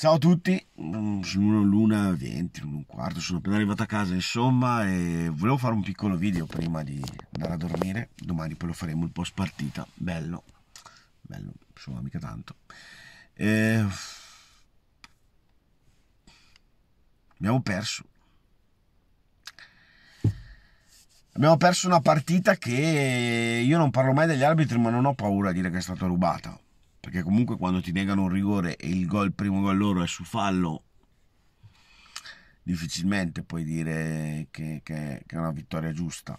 Ciao a tutti, mm, sono l'una 20, un quarto, sono appena arrivato a casa insomma e volevo fare un piccolo video prima di andare a dormire, domani poi lo faremo il po' spartita, bello, bello, insomma mica tanto. E... Abbiamo perso. Abbiamo perso una partita che io non parlo mai degli arbitri ma non ho paura a dire che è stata rubata perché comunque quando ti negano un rigore e il, gol, il primo gol loro è su fallo difficilmente puoi dire che, che, che, è una vittoria giusta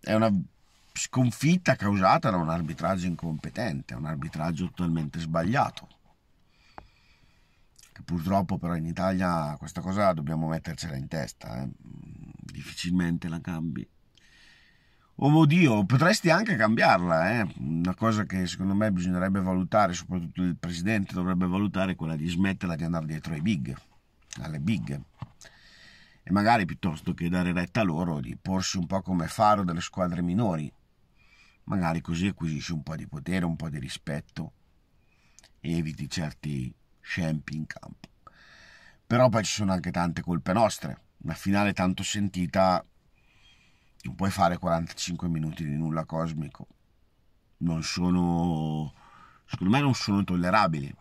è una sconfitta causata da un arbitraggio incompetente un arbitraggio totalmente sbagliato che purtroppo però in Italia questa cosa dobbiamo mettercela in testa eh? difficilmente la cambi Oh, oh Dio, potresti anche cambiarla, eh? una cosa che secondo me bisognerebbe valutare, soprattutto il presidente dovrebbe valutare, è quella di smetterla di andare dietro ai big, alle big, e magari piuttosto che dare retta a loro di porsi un po' come faro delle squadre minori, magari così acquisisci un po' di potere, un po' di rispetto e eviti certi scempi in campo. Però poi ci sono anche tante colpe nostre, una finale tanto sentita non puoi fare 45 minuti di nulla cosmico. Non sono, secondo me, non sono tollerabili.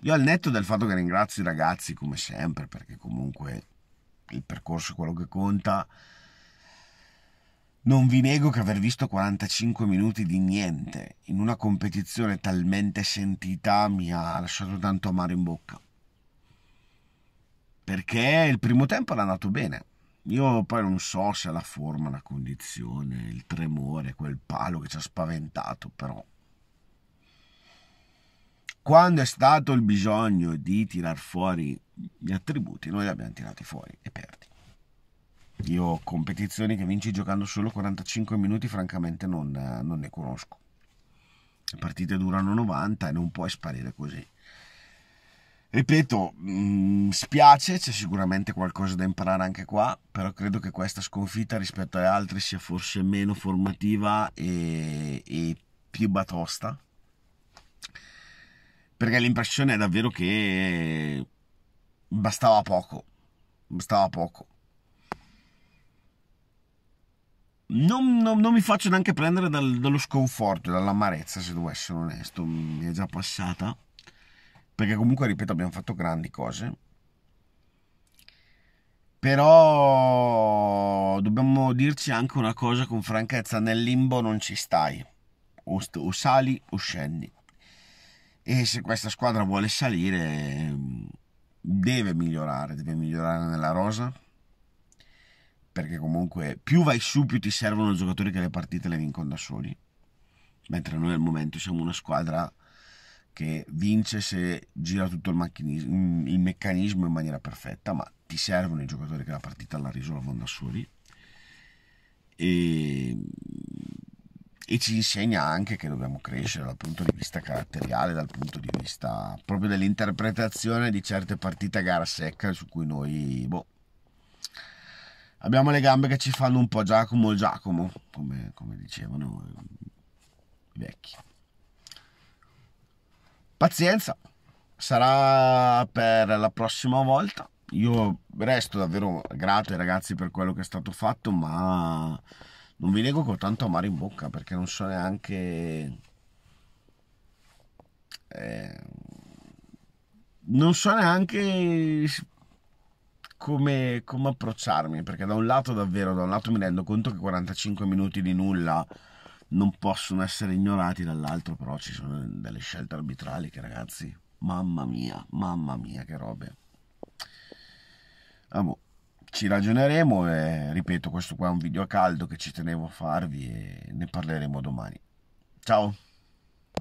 Io al netto del fatto che ringrazio i ragazzi come sempre, perché comunque il percorso è quello che conta, non vi nego che aver visto 45 minuti di niente in una competizione talmente sentita mi ha lasciato tanto amaro in bocca. Perché il primo tempo era andato bene, io poi non so se la forma, la condizione, il tremore, quel palo che ci ha spaventato, però quando è stato il bisogno di tirar fuori gli attributi, noi li abbiamo tirati fuori e perdi. Io ho competizioni che vinci giocando solo 45 minuti, francamente non, non ne conosco. Le partite durano 90 e non puoi sparire così. Ripeto, mh, mm, spiace, c'è sicuramente qualcosa da imparare anche qua, però credo che questa sconfitta rispetto alle altre sia forse meno formativa e, e più batosta. Perché l'impressione è davvero che bastava poco, bastava poco. Non, non, non, mi faccio neanche prendere dal, dallo sconforto, dall'amarezza, se devo essere onesto, mi è già passata perché comunque, ripeto, abbiamo fatto grandi cose. Però dobbiamo dirci anche una cosa con franchezza, nel limbo non ci stai, o, o sali o scendi. E se questa squadra vuole salire, deve migliorare, deve migliorare nella rosa, perché comunque più vai su più ti servono giocatori che le partite le vincono da soli mentre noi al momento siamo una squadra che vince se gira tutto il, il meccanismo in maniera perfetta, ma ti servono i giocatori che la partita la risolvono da soli. E, e ci insegna anche che dobbiamo crescere dal punto di vista caratteriale, dal punto di vista proprio dell'interpretazione di certe partite a gara secca su cui noi boh, abbiamo le gambe che ci fanno un po' Giacomo Giacomo, come, come dicevano i vecchi. Pazienza, sarà per la prossima volta. Io resto davvero grato ai ragazzi per quello che è stato fatto, ma non vi nego con tanto amare in bocca perché non so neanche. Eh, non so neanche come, come approcciarmi perché da un lato davvero da un lato mi rendo conto che 45 minuti di nulla non possono essere ignorati dall'altro, però ci sono delle scelte arbitrali che ragazzi, mamma mia, mamma mia che robe. Ah, boh. Ci ragioneremo e ripeto, questo qua è un video a caldo che ci tenevo a farvi e ne parleremo domani. Ciao!